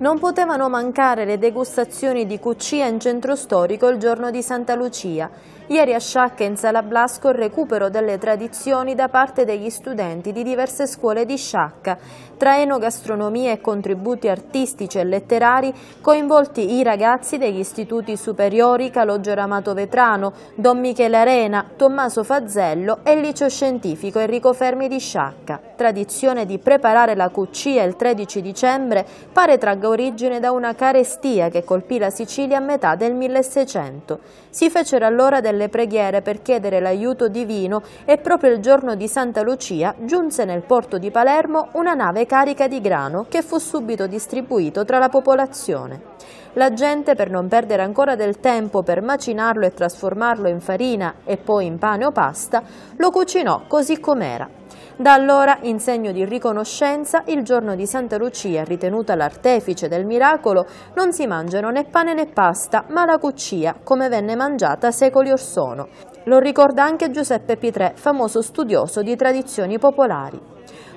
Non potevano mancare le degustazioni di cucina in centro storico il giorno di Santa Lucia. Ieri a Sciacca in Sala Blasco il recupero delle tradizioni da parte degli studenti di diverse scuole di Sciacca. Tra enogastronomia e contributi artistici e letterari coinvolti i ragazzi degli istituti superiori Calogero Amato Vetrano, Don Michele Arena, Tommaso Fazzello e il liceo scientifico Enrico Fermi di Sciacca. Tradizione di preparare la cucina il 13 dicembre pare tragga l'origine da una carestia che colpì la Sicilia a metà del 1600. Si fecero allora delle preghiere per chiedere l'aiuto divino e proprio il giorno di Santa Lucia giunse nel porto di Palermo una nave carica di grano che fu subito distribuito tra la popolazione. La gente, per non perdere ancora del tempo per macinarlo e trasformarlo in farina e poi in pane o pasta, lo cucinò così com'era. Da allora, in segno di riconoscenza, il giorno di Santa Lucia, ritenuta l'artefice del miracolo, non si mangiano né pane né pasta, ma la cuccia, come venne mangiata secoli or sono. Lo ricorda anche Giuseppe Pitrè, famoso studioso di tradizioni popolari.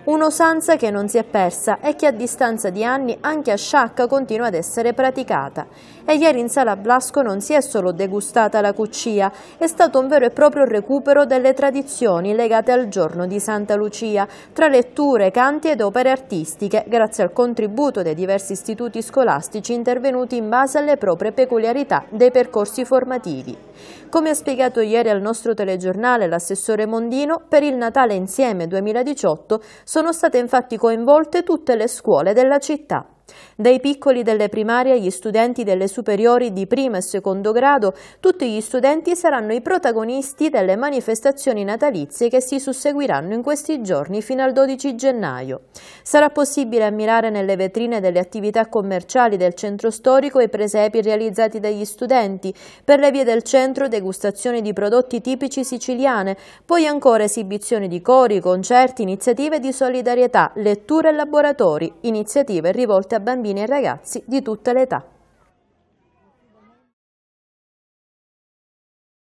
Un'usanza che non si è persa e che a distanza di anni anche a Sciacca continua ad essere praticata. E ieri in Sala Blasco non si è solo degustata la cuccia, è stato un vero e proprio recupero delle tradizioni legate al giorno di Santa Lucia, tra letture, canti ed opere artistiche, grazie al contributo dei diversi istituti scolastici intervenuti in base alle proprie peculiarità dei percorsi formativi. Come ha spiegato ieri al nostro telegiornale l'assessore Mondino, per il Natale Insieme 2018 sono state infatti coinvolte tutte le scuole della città. Dai piccoli delle primarie agli studenti delle superiori di primo e secondo grado, tutti gli studenti saranno i protagonisti delle manifestazioni natalizie che si susseguiranno in questi giorni fino al 12 gennaio. Sarà possibile ammirare nelle vetrine delle attività commerciali del centro storico i presepi realizzati dagli studenti, per le vie del centro degustazioni di prodotti tipici siciliane, poi ancora esibizioni di cori, concerti, iniziative di solidarietà, letture e laboratori, iniziative rivolte a bambini e ragazzi di tutte le età.